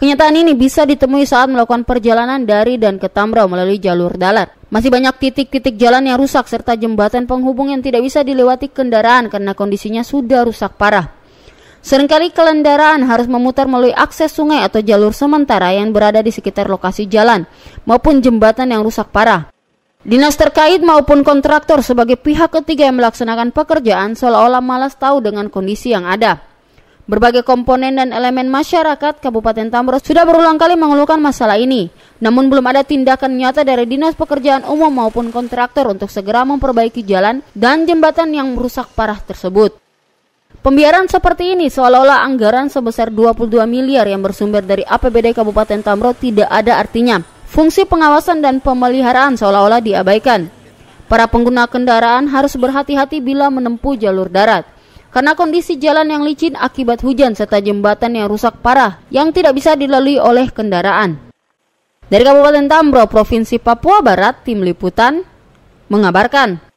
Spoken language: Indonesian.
Kenyataan ini bisa ditemui saat melakukan perjalanan dari dan ke Tambrau melalui jalur dalat. Masih banyak titik-titik jalan yang rusak serta jembatan penghubung yang tidak bisa dilewati kendaraan karena kondisinya sudah rusak parah. Seringkali kendaraan harus memutar melalui akses sungai atau jalur sementara yang berada di sekitar lokasi jalan maupun jembatan yang rusak parah. Dinas terkait maupun kontraktor sebagai pihak ketiga yang melaksanakan pekerjaan seolah-olah malas tahu dengan kondisi yang ada. Berbagai komponen dan elemen masyarakat Kabupaten Tamroh sudah berulang kali mengeluhkan masalah ini. Namun belum ada tindakan nyata dari Dinas Pekerjaan Umum maupun kontraktor untuk segera memperbaiki jalan dan jembatan yang merusak parah tersebut. Pembiaran seperti ini seolah-olah anggaran sebesar 22 miliar yang bersumber dari APBD Kabupaten Tamroh tidak ada artinya. Fungsi pengawasan dan pemeliharaan seolah-olah diabaikan. Para pengguna kendaraan harus berhati-hati bila menempuh jalur darat karena kondisi jalan yang licin akibat hujan serta jembatan yang rusak parah yang tidak bisa dilalui oleh kendaraan. Dari Kabupaten Tambro, Provinsi Papua Barat, Tim Liputan mengabarkan.